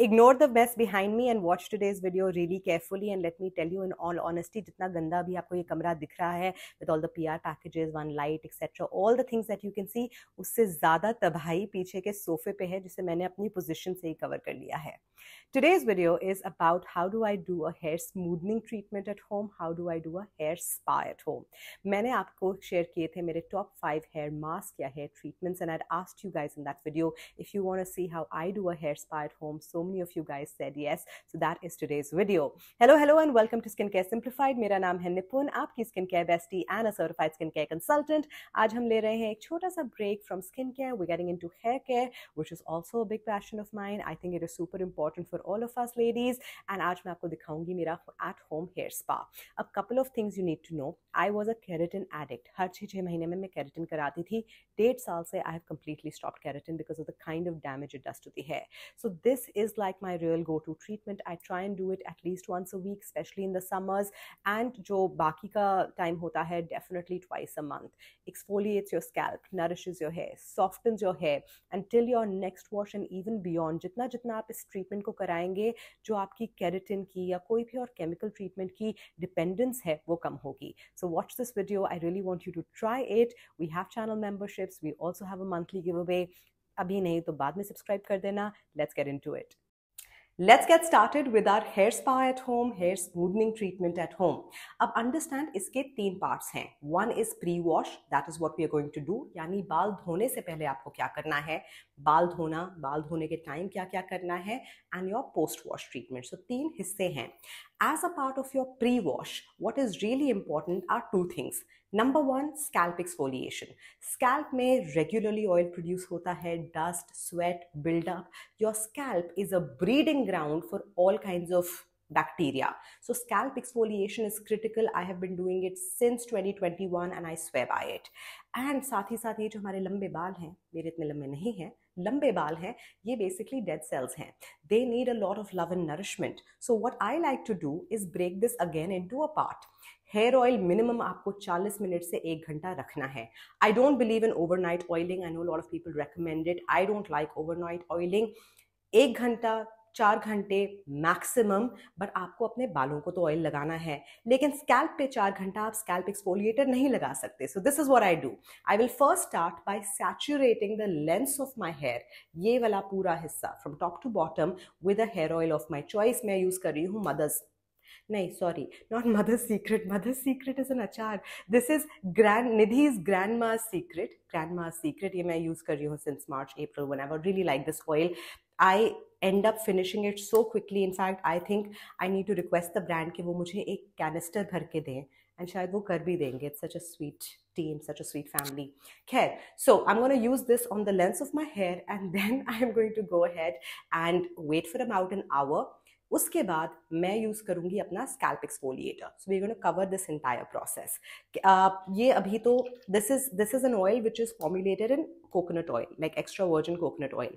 Ignore the best behind me and watch today's video really carefully and let me tell you in all honesty जितना गंदा भी आपको ये कमरा दिख रहा है with all the P R packages one light etcetera all the things that you can see उससे ज़्यादा तबाही पीछे के सोफे पे है जिसे मैंने अपनी पोजिशन से ही कवर कर लिया है today's video is about how do I do a hair smoothening treatment at home how do I do a hair spa at home मैंने आपको शेयर किए थे मेरे टॉप फाइव हेयर मास्क या hair treatments and I asked you guys in that video if you want see how I do a hair spa at home so many of you guys said yes. So that is today's video. Hello, hello, and welcome to Skin Care Simplified. मेरा नाम है निपुण आपकी skin care bestie and a certified skin care consultant आज हम ले रहे हैं एक छोटा सा break from skin care we getting into hair care which is also a big passion of mind I think it is super important for all of us ladies and आज मैं आपको दिखाऊंगी मेरा at home hair spa a couple of things you need to know I was a keratin addict हर छः छः महीने में मैं कैरेटिन कराती थी डेढ़ साल से I have completely stop keratin because of the kind of damage it does to दी है so this is like my real go-to treatment i try and do it at least once a week especially in the summers and jo baki ka time hota hai definitely twice a month exfoliates your scalp nourishes your hair softens your hair until your next wash and even beyond jitna jitna aap is treatment ko karayenge jo aapki keratin ki ya koi bhi aur chemical treatment ki dependence hai wo kam hogi so watch this video i really want you to try it we have channel memberships we also have a monthly giveaway अभी नहीं तो बाद में subscribe कर देना let's get into it let's get started with our hair spa at home hair smoothening treatment at home अब understand इसके तीन पार्ट हैं one is pre wash that is what we are going to do यानी बाल धोने से पहले आपको क्या करना है बाल धोना बाल धोने के टाइम क्या क्या करना है and your post wash treatment so तीन हिस्से हैं As a part of your pre-wash, what is really important are two things. number one scalp exfoliation scalp may regularly oil produce hota hai dust sweat build up your scalp is a breeding ground for all kinds of bacteria. So scalp exfoliation is critical. I have been doing it since 2021 and I swear by it. And sath hi sath ye jo hamare lambe baal hain mere itne lambe nahi hain लंबे बाल हैं ये basically dead cells हैं they need a lot of love and nourishment so what I like to do is break this again into a part hair oil minimum आपको 40 minute से एक घंटा रखना है I don't believe in overnight oiling I know lot of people recommend I don't like overnight oiling एक घंटा चार घंटे मैक्सिमम बट आपको अपने बालों को तो ऑयल लगाना है लेकिन स्कैल्प पे चार घंटा आप स्कैल्प एक्सफोलिएटर नहीं लगा सकते so this is what I do I will first start by saturating the lengths of my hair ये वाला पूरा हिस्सा from top to bottom with a hair oil of my choice मैं यूज़ कर रही हूँ मदर्स नहीं sorry not Mother Secret Mother Secret is another this is grand Nidhi is grandma secret grandma secret ये मैं use कर रही हूँ since March April one I would really like this oil I end up finishing it so quickly in fact i think i need to request the brand कि वो मुझे एक canister भर के दें and शायद वो कर भी देंगे it's such a sweet team such a sweet family खैर so i'm going to use this on the lens of my hair and then i am going to go ahead and wait for about an hour उसके बाद मैं use करूँगी अपना scalp exfoliator so we going to cover this entire process ये अभी तो this is this is an oil which is formulated in coconut oil like extra virgin coconut oil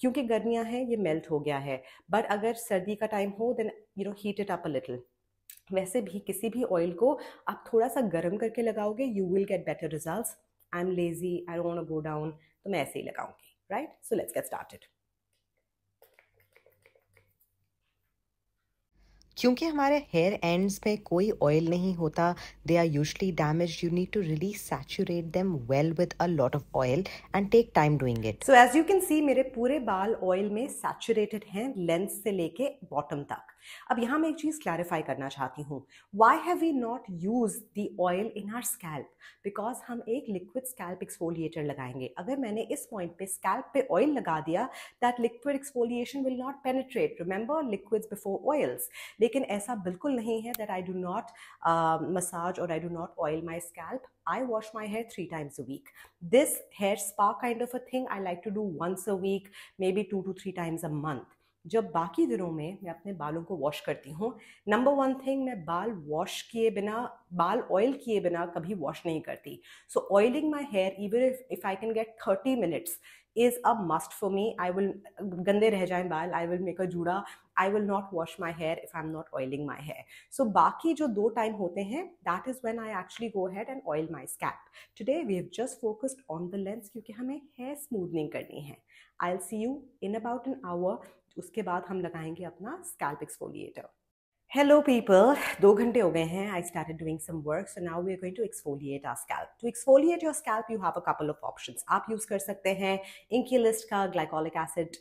क्योंकि गर्मियाँ हैं ये मेल्ट हो गया है बट अगर सर्दी का टाइम हो then you know heat it up a little वैसे भी किसी भी ऑयल को आप थोड़ा सा गर्म करके लगाओगे you will get better result I am lazy I don't go down तो मैं ऐसे ही लगाऊंगी right so let's get started क्योंकि हमारे हेयर एंड्स में कोई ऑयल नहीं होता they are usually damage you need to really saturate them well with a lot of oil and take time doing it so as you can see मेरे पूरे बाल oil में सैचुरेटेड हैं length से लेके बॉटम तक अब यहाँ मैं एक चीज़ क्लैरिफाई करना चाहती हूँ why have we not use the oil in our scalp because हम एक लिक्विड स्कैल्प एक्सफोलिएटर लगाएंगे अगर मैंने इस पॉइंट पे स्कैल्प पे ऑयल लगा दिया that liquid exfoliation will not penetrate remember liquids before oils लेकिन ऐसा बिल्कुल नहीं है that I do not massage और I do not oil my scalp I wash my hair three times a week. This hair spa kind of a thing I like to do once a week, maybe two to three times a month. जब बाकी दिनों में मैं अपने बालों को wash करती हूँ नंबर वन थिंग मैं बाल वॉश किए बिना बाल ऑयल किए बिना कभी वॉश नहीं करती so oiling my hair even if if I can get thirty minutes is a must for me I will गंदे रह जाएं बाल I will make a jooda I will not wash my hair if I am not oiling my hair so बाकी जो दो time होते हैं that is when I actually go ahead and oil my scalp today we have just focused on the lens क्योंकि हमें hair smoothening करनी है I'll see you in about an hour उसके बाद हम लगाएंगे अपना स्कैल्प एक्सफोलिएटर हेलो पीपल दो घंटे हो गए हैं I I doing some work so now we are going to exfoliate our scalp to exfoliate your scalp you have a couple of options आप यूज़ कर सकते हैं इंकी लिस्ट का glycolic acid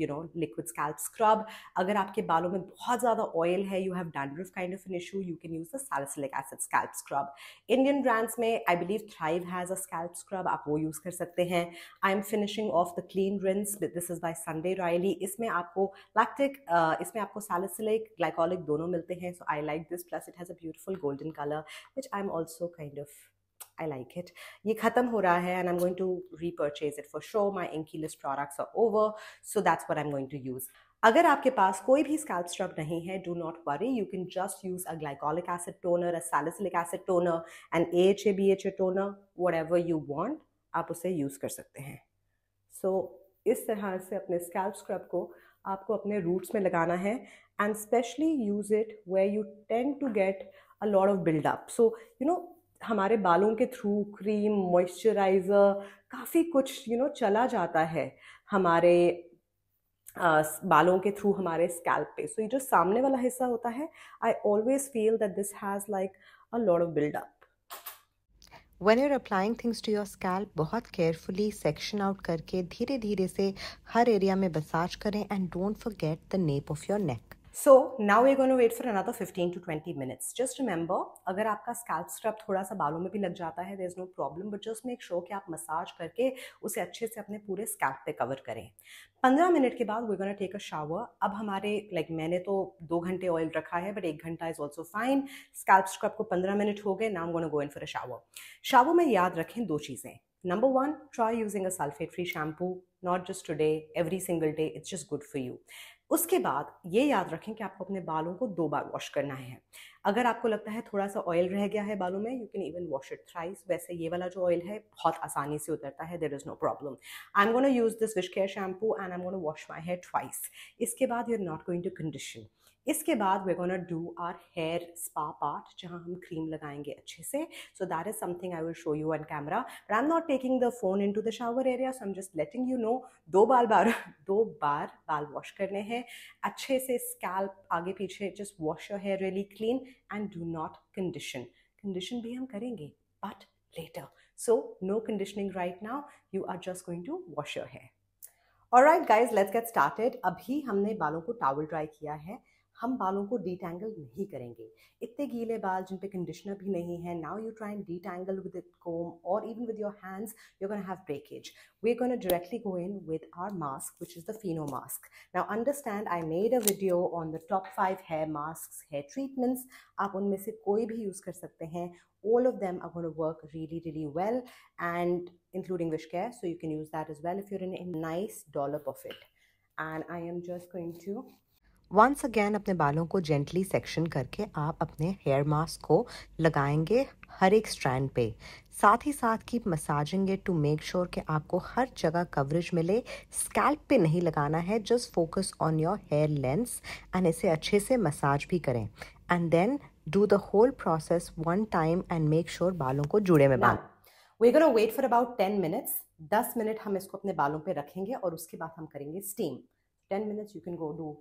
you know liquid scalp scrub अगर आपके बालों में बहुत ज़्यादा ऑयल है you have dandruff kind of an issue you can use the salicylic acid scalp scrub Indian brands में I believe Thrive has a scalp scrub आप वो यूज़ कर सकते हैं I am finishing off the clean rinse this is by Sunday Riley इसमें आपको lactic इसमें आपको सैलसिलिक ग्लाइकोलिक दोनों मिलते हैं so I like this plus it has a beautiful golden colour which I am also kind of I like it. Ye khatam ho raha hai and I'm going to repurchase it for sure my inky products are over so that's that's I am going to use अगर आपके पास कोई भी scalp scrub नहीं है do not worry you can just use a glycolic acid toner a salicylic acid toner and A H A B H A toner whatever you want आप उसे use कर सकते हैं सो so, इस तरह से अपने स्कैल्प स्क्रब को आपको अपने रूट्स में लगाना है and specially use it where you tend to get a lot of buildup so you know हमारे बालों के थ्रू क्रीम मॉइस्चराइज़र काफ़ी कुछ यू you नो know, चला जाता है हमारे आ, बालों के थ्रू हमारे स्कैल्प पे सो so, ये जो सामने वाला हिस्सा होता है I always feel that this has like a lot of buildup when you're applying things to your scalp बहुत केयरफुली सेक्शन आउट करके धीरे धीरे से हर एरिया में बसाज करें and don't forget the nape of your neck so now we gonna wait for another 15 to 20 minutes just remember अगर आपका स्कैल्प स्क्रब थोड़ा सा बालों में भी लग जाता है there is no problem but just make sure कि आप मसाज करके उसे अच्छे से अपने पूरे स्कैल्प पे कवर करें पंद्रह मिनट के बाद we gonna take a shower अब हमारे लाइक like, मैंने तो दो घंटे ऑयल रखा है बट एक घंटा is also fine scalp scrub को पंद्रह मिनट हो गए नाम gonna go in for a shower shower में याद रखें दो चीज़ें number one try using a sulphate free shampoo not just today every single day it's just good for you उसके बाद ये याद रखें कि आपको अपने बालों को दो बार वॉश करना है अगर आपको लगता है थोड़ा सा ऑयल रह गया है बालों में you can even wash it thrice वैसे ये वाला जो ऑयल है बहुत आसानी से उतरता है there is no problem I am gonna use this Wishcare shampoo and I am gonna wash my hair twice इसके बाद you are not going to condition इसके बाद we gonna do our hair spa part जहाँ हम cream लगाएंगे अच्छे से so that is something I will show you on camera but I am not taking the phone into the shower area so M just letting you know दो बार बार दो बार बाल wash करने हैं अच्छे से स्कैल्प आगे पीछे just wash your hair really clean and do not condition condition भी हम करेंगे but later so no conditioning right now you are just going to wash your hair और right guys let's get started अभी हमने बालों को towel dry किया है. हम बालों को डिटेंगल नहीं करेंगे इतने गीले बाल जिन पे कंडीशनर भी नहीं है now you try and detangle with comb और even with your hands you can have breakage we gonna directly go in with our mask which is the Fino mask now understand I made a video on the top five hair mask hair treatments आप उनमें से कोई भी use कर सकते हैं all of them are going to work really really well and including wishcare so you can use that as well if you're in a nice dollop of it and i am just going to once again अपने बालों को gently section करके आप अपने hair mask को लगाएंगे हर एक strand पे साथ ही साथ keep massaging it to make sure कि आपको हर जगह कवरेज मिले स्कैल्प पे नहीं लगाना है just focus on your hair lengths and इसे अच्छे से मसाज भी करें and then do the whole process one time and make sure बालों को जुड़े में बांध we gonna wait for about ten minutes दस मिनट हम इसको अपने बालों पे रखेंगे और उसके बाद हम करेंगे steam ten minutes you can go do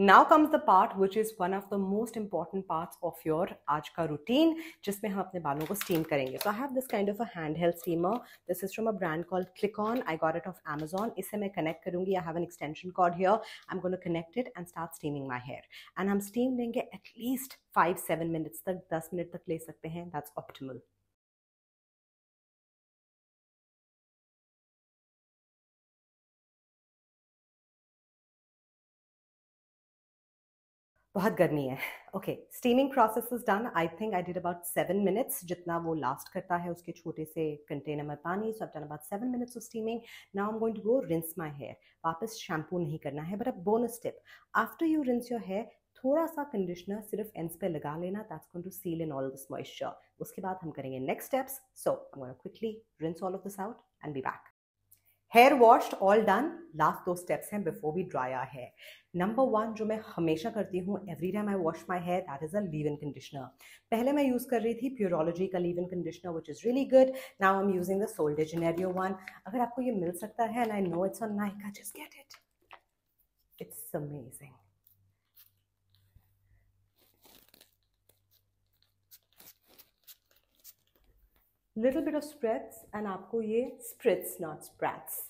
now comes the part which is one of the most important part of your आज का रूटीन जिसमें हम अपने बालों को स्टीम करेंगे so I have this kind of a hand held steamer this is from a brand called click on I got it off Amazon इसे मैं कनेक्ट करूंगी I have an extension cord here I am gonna connect it and start steaming my hair and हम steam लेंगे at least five seven minutes तक दस minute तक ले सकते हैं दैट्स ऑप्टिमल बहुत गर्मी है okay steaming process is done I think I did about seven minutes जितना वो लास्ट करता है उसके छोटे से कंटेनर में पानी so done about seven minutes of steaming now am going to go rinse my hair वापस शैम्पू नहीं करना है बट अब bonus tip after you rinse your hair थोड़ा सा कंडीशनर सिर्फ एंड्स पे लगा लेना that's going to seal in all this moisture उसके बाद हम करेंगे next steps so I quickly rinse all of this out and be back hair washed all done last दो स्टेप्स हैं before we dry our hair number one जो मैं हमेशा करती हूँ every time I wash my hair that is a leave in conditioner पहले मैं use कर रही थी प्योरोलॉजी का leave in conditioner which is really good now I am using the Sol Janeiro one अगर आपको ये मिल सकता है and I know it's on Nykaa just get it it's amazing little bit of spreads and आपको ये स्प्रिट्स not sprats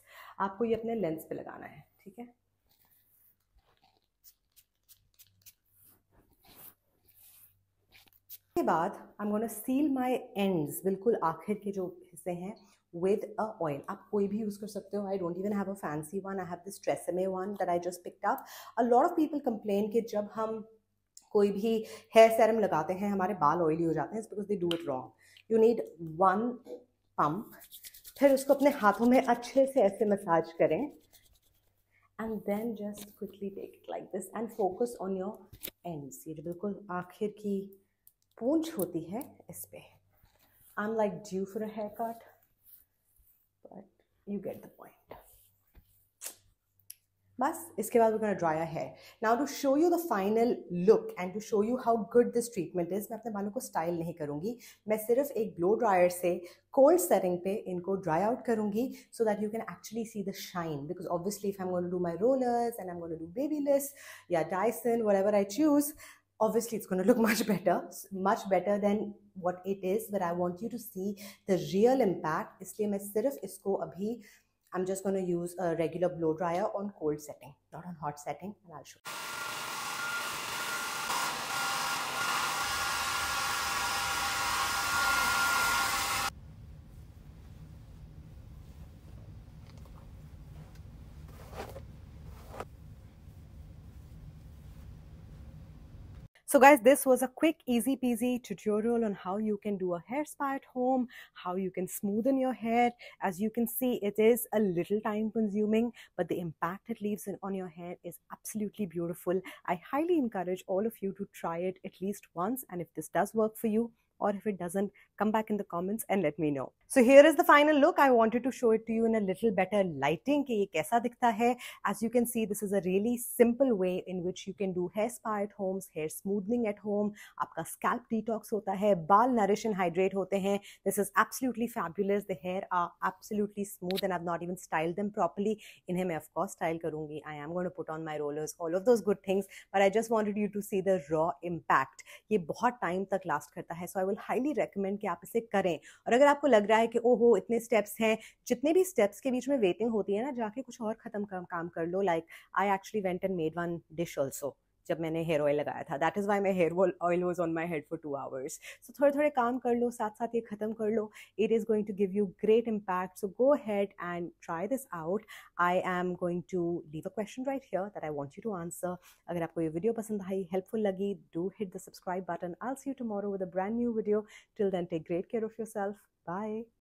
आपको ये अपने लेंस पे लगाना है ठीक है के बाद I am gonna seal my ends बिल्कुल आखिर के जो हिस्से हैं विद अ ऑयल आप कोई भी यूज़ कर सकते हो I don't even have a fancy one I have this Tresemme one that I just picked up a lot of people complain कि जब हम कोई भी हेयर सेरम लगाते हैं हमारे बाल ऑयली हो जाते हैं because they do it wrong you need one pump फिर उसको अपने हाथों में अच्छे से ऐसे मसाज करें and then just quickly take it like this and focus on your ends ये जो बिल्कुल आखिर की पूंछ होती है इस पर I am like due for a haircut but you get the point बस इसके बाद उनका ड्राया है now to show you the final look and to show you how good this treatment is मैं अपने बालों को स्टाइल नहीं करूँगी मैं सिर्फ एक ब्लो ड्रायर से कोल्ड सेटिंग पे इनको ड्राई आउट करूँगी so that you can actually see the shine because obviously if I am gonna do my rollers and I am gonna do less या Dyson whatever I choose obviously it's going look much better much better than what it is is I want you to see the real impact इसलिए मैं सिर्फ इसको अभी I'm just going to use a regular blow dryer on cold setting, not on hot setting, and I'll show you. So guys, this was a quick, easy peasy tutorial on how you can do a hair spa at home, how you can smoothen your hair. As you can see, it is a little time consuming, but the impact it leaves on your hair is absolutely beautiful. I highly encourage all of you to try it at least once. And if this does work for you, or if it doesn't come back in the comments and let me know so here is the final look i wanted to show it to you in a little better lighting as you can see this is a really simple way in which you can do hair spa at homes hair smoothing at home aapka scalp detox hota hai baal nourish and hydrate hote hain this is absolutely fabulous the hair are absolutely smooth and i've not even styled them properly In him, of course style karungi i am going to put on my rollers all of those good things but i just wanted you to see the raw impact ye bahut time tak last karta hai so i will highly recommend कि आप इसे करें और अगर आपको लग रहा है कि ओहो इतने स्टेप्स हैं जितने भी स्टेप्स के बीच में वेटिंग होती है ना जाके कुछ और ख़त्म काम कर लो like I actually went and made one dish also जब मैंने हेयर ऑयल लगाया था that is why my hair oil was on my head for two hours सो थोड़े थोड़े काम कर लो साथ साथ ये ख़त्म कर लो it is going to give you great impact so go ahead and try this out I am going to leave a question right here that I want you to answer अगर आपको ये वीडियो पसंद आई helpful लगी do hit the subscribe button I'll see you tomorrow with a brand new video till then take great care of yourself bye